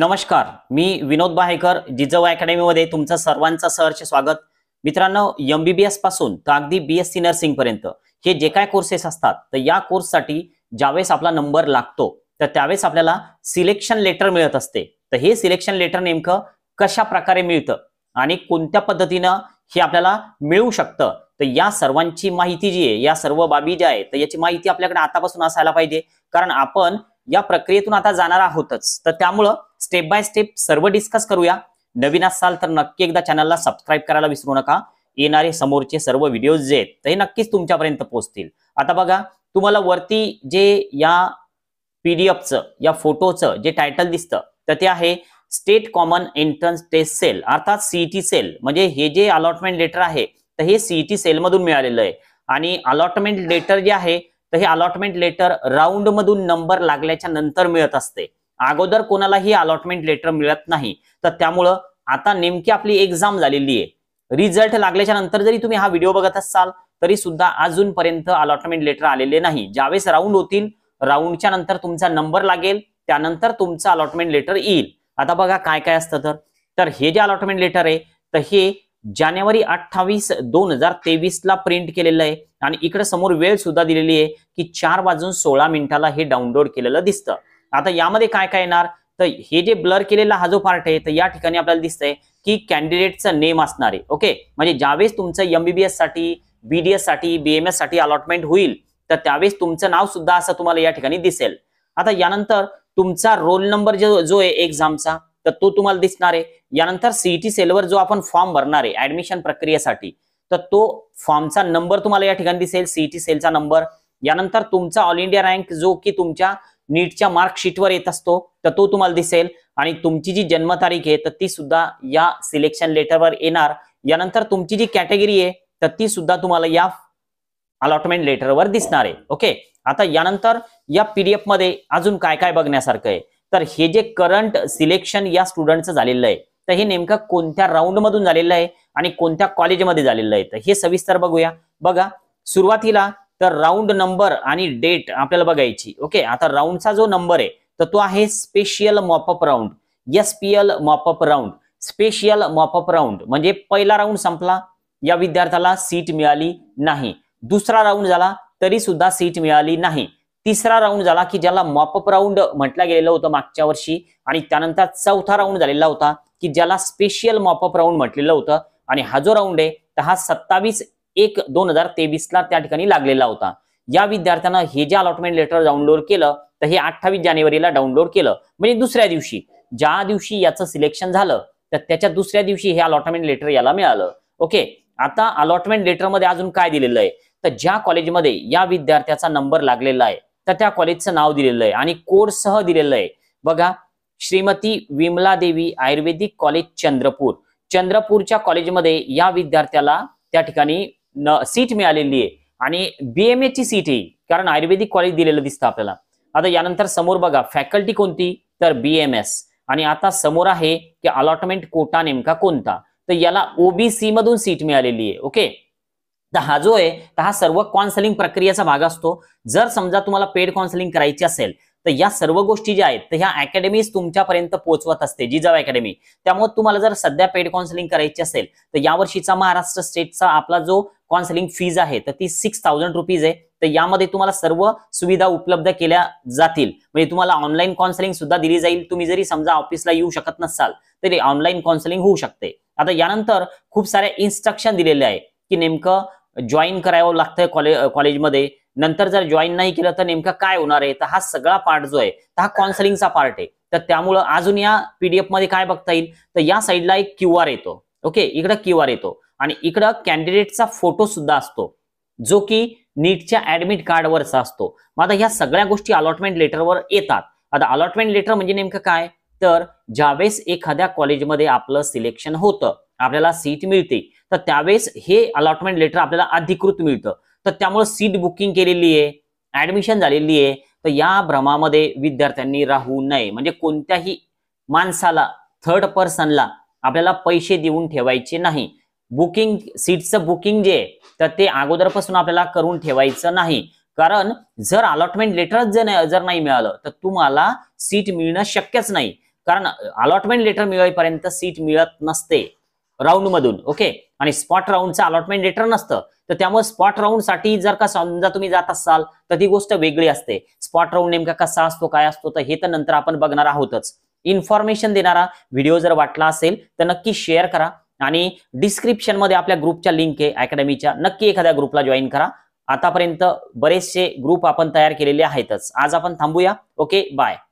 नमस्कार मी विनोद बाहेकर जिजव अकॅडमीमध्ये तुमचं सर्वांचं सहर्ष स्वागत मित्रांनो एमबीबीएस पासून तर अगदी बी एस सी पर्यंत हे जे काय कोर्सेस असतात तर या कोर्स साठी ज्यावेळेस आपला नंबर लागतो तर त्यावेळेस आपल्याला सिलेक्शन लेटर मिळत असते तर हे सिलेक्शन लेटर नेमकं कशा प्रकारे मिळतं आणि कोणत्या पद्धतीनं हे आपल्याला मिळू शकतं तर या सर्वांची माहिती जी आहे या सर्व बाबी ज्या आहे तर याची माहिती आपल्याकडे आतापासून असायला पाहिजे कारण आपण या प्रक्रियेतून आता जाणार आहोतच तर त्यामुळं स्टेप बाय स्टेप सर्व डिस्कस करूया नवीन असाल तर नक्की एकदा चॅनलला सबस्क्राईब करायला विसरू नका येणारे समोरचे सर्व व्हिडिओज जे आहेत ते नक्कीच तुमच्यापर्यंत पोहोचतील आता बघा तुम्हाला वरती जे या पीडीएफचं या फोटोचं जे टायटल दिसतं तर ते आहे state common entrance test cell अर्थात सीईटी सेल e म्हणजे हे जे अलॉटमेंट लेटर आहे तर हे सीईटी सेलमधून e मिळालेलं आहे आणि अलॉटमेंट लेटर जे आहे तर हे अलॉटमेंट लेटर राऊंड मधून नंबर लागल्याच्या नंतर मिळत असते अगोदर कोणालाही अलॉटमेंट लेटर मिळत नाही तर त्यामुळं आता नेमकी आपली एक्झाम झालेली आहे रिझल्ट लागल्याच्या नंतर जरी तुम्ही हा व्हिडिओ बघत असाल तरी सुद्धा अजूनपर्यंत अलॉटमेंट लेटर आलेले नाही ज्यावेळेस राऊंड होतील राऊंडच्या नंतर तुमचा नंबर लागेल त्यानंतर तुमचं अलॉटमेंट लेटर येईल आता बघा काय काय असतं तर हे जे अलॉटमेंट लेटर आहे तर हे जानेवारी अठ्ठावीस दोन हजार तेवीस ला प्रिंट केलेलं आहे आणि इकडे समोर वेळ सुद्धा दिलेली आहे की चार वाजून सोळा मिनिटाला हे डाउनलोड केलेलं दिसतं आता यामध्ये काय काय येणार तर हे जे ब्लर केलेला हा जो पार्ट आहे तर या ठिकाणी आपल्याला दिसतंय की कॅन्डिडेटचं नेम असणार आहे ओके म्हणजे ज्यावेळेस तुमचं एमबीबीएस साठी बीडीएस साठी बीएमएस साठी अलॉटमेंट होईल तर त्यावेळेस तुमचं नाव सुद्धा असं तुम्हाला या ठिकाणी दिसेल आता यानंतर तुमचा रोल नंबर जो जो आहे एक्झामचा तर तो तुम्हाला दिसणार आहे यानंतर सीईटी सेलवर e जो आपण फॉर्म भरणार आहे ऍडमिशन प्रक्रियेसाठी तर तो फॉर्मचा नंबर तुम्हाला या ठिकाणी दिसेल सीईटी सेलचा नंबर यानंतर तुमचा ऑल इंडिया रँक जो की तुमच्या नीटच्या मार्कशीटवर येत असतो तर तो तुम्हाला दिसेल आणि तुमची जी जन्मतारीख आहे तर ती सुद्धा या सिलेक्शन लेटरवर येणार यानंतर तुमची जी कॅटेगरी आहे तर ती सुद्धा तुम्हाला या अलॉटमेंट लेटरवर दिसणार आहे ओके आता यानंतर या पीडीएफ मध्ये अजून काय काय बघण्यासारखं आहे तर हे जे करंट सिलेक्शन या स्टुडंटचं झालेलं आहे तर हे नेमकं कोणत्या राऊंड मधून झालेलं आहे आणि कोणत्या कॉलेजमध्ये झालेलं आहे तर हे सविस्तर बघूया बघा सुरुवातीला तर राऊंड नंबर आणि डेट आपल्याला बघायची ओके आता राऊंडचा जो नंबर आहे तर तो आहे special mop up round S P L mop up round special mop up round म्हणजे पहिला राऊंड संपला या विद्यार्थ्याला सीट मिळाली नाही दुसरा राऊंड झाला तरी सुद्धा सीट मिळाली नाही तिसरा राऊंड झाला की ज्याला मॉपअप राऊंड म्हटलं गेलेलं होतं मागच्या वर्षी आणि त्यानंतर चौथा राऊंड झालेला होता की ज्याला स्पेशल मॉपअप राऊंड म्हटलेलं होतं आणि हा जो राऊंड आहे तर हा सत्तावीस एक दोन हजार तेवीसला त्या ठिकाणी लागलेला होता या विद्यार्थ्यांना हे जे अलॉटमेंट लेटर डाउनलोड केलं तर हे अठ्ठावीस जानेवारीला डाउनलोड केलं म्हणजे दुसऱ्या दिवशी ज्या दिवशी याचं सिलेक्शन झालं तर त्याच्या दुसऱ्या दिवशी हे अलॉटमेंट लेटर याला मिळालं ओके आता अलॉटमेंट लेटरमध्ये अजून काय दिलेलं आहे तर ज्या कॉलेजमध्ये या विद्यार्थ्याचा नंबर लागलेला आहे तर त्या कॉलेजचं नाव दिलेलं आहे आणि कोर्ससह दिलेलं आहे बघा श्रीमती विमला देवी आयुर्वेदिक कॉलेज चंद्रपूर चंद्रपूरच्या कॉलेजमध्ये या विद्यार्थ्याला त्या ठिकाणी सीट मिळालेली आहे आणि बीएमए ची सीट आहे कारण आयुर्वेदिक कॉलेज दिलेलं दिसतं आपल्याला आता यानंतर समोर बघा फॅकल्टी कोणती तर बीएमएस आणि आता समोर आहे की अलॉटमेंट कोटा नेमका कोणता तर याला ओबीसी मधून सीट मिळालेली आहे ओके तर हा जो आहे तर हा सर्व काउन्सलिंग प्रक्रियेचा भाग असतो जर समजा तुम्हाला पेड काउन्सलिंग करायची असेल तर या सर्व गोष्टी ज्या आहेत तर ह्या अकॅडमीज तुमच्यापर्यंत पोहोचवत असते जिजाव अकॅडमी त्यामुळे तुम्हाला जर सध्या पेड काउन्सिलिंग करायची असेल तर यावर्षीचा महाराष्ट्र स्टेटचा आपला जो काउन्सिलिंग फीज आहे तर ती सिक्स थाउजंड रुपीज आहे तर यामध्ये तुम्हाला सर्व सुविधा उपलब्ध केल्या जातील म्हणजे तुम्हाला ऑनलाईन कॉन्सलिंग सुद्धा दिली जाईल तुम्ही जरी समजा ऑफिसला येऊ शकत नसाल तरी ऑनलाईन कॉन्सलिंग होऊ शकते आता यानंतर खूप सारे इन्स्ट्रक्शन दिलेले आहे की नेमकं जॉईन करावं लागतंय कॉलेज कॉलेजमध्ये नंतर जर जॉईन नाही केलं तर नेमकं काय होणार आहे तर हा सगळा पार्ट जो आहे हा काउन्सलिंगचा पार्ट आहे तर त्यामुळं अजून या पीडीएफ मध्ये काय बघता येईल तर या साईडला एक क्यू आर येतो ओके इकडं क्यू आर येतो आणि इकडं कॅन्डिडेटचा फोटो सुद्धा असतो जो की नीटच्या ऍडमिट कार्डवरचा असतो मग आता ह्या सगळ्या गोष्टी अलॉटमेंट लेटरवर येतात आता अलॉटमेंट लेटर म्हणजे नेमकं काय तर ज्यावेळेस एखाद्या कॉलेजमध्ये आपलं सिलेक्शन होतं आपल्याला सीट मिळते तर त्यावेळेस हे अलॉटमेंट लेटर आपल्याला अधिकृत मिळतं तर त्यामुळे सीट बुकिंग केलेली आहे ऍडमिशन झालेली आहे तर या भ्रमामध्ये विद्यार्थ्यांनी राहू नये म्हणजे कोणत्याही माणसाला थर्ड पर्सनला आपल्याला पैसे देऊन ठेवायचे नाही बुकिंग सीटचं बुकिंग जे तर ते अगोदरपासून आपल्याला करून ठेवायचं नाही कारण जर अलॉटमेंट लेटर जर जर नाही मिळालं तर तुम्हाला सीट मिळणं शक्यच नाही कारण अलॉटमेंट लेटर मिळेपर्यंत सीट मिळत नसते राऊंडमधून ओके आणि स्पॉट राऊंडचं अलॉटमेंट लेटर नसतं तर त्यामुळे स्पॉट साठी जर का समजा तुम्ही जात असाल तर ती गोष्ट वेगळी असते स्पॉट राऊंड नेमका कसा असतो काय असतो तर हे तर नंतर आपण बघणार आहोतच इन्फॉर्मेशन देणारा व्हिडिओ जर वाटला असेल तर नक्की शेअर करा आणि डिस्क्रिप्शन मध्ये आपल्या ग्रुपच्या लिंक आहे अकॅडमीच्या नक्की एखाद्या ग्रुपला जॉईन करा आतापर्यंत बरेचसे ग्रुप आपण तयार केलेले आहेतच आज आपण थांबूया ओके बाय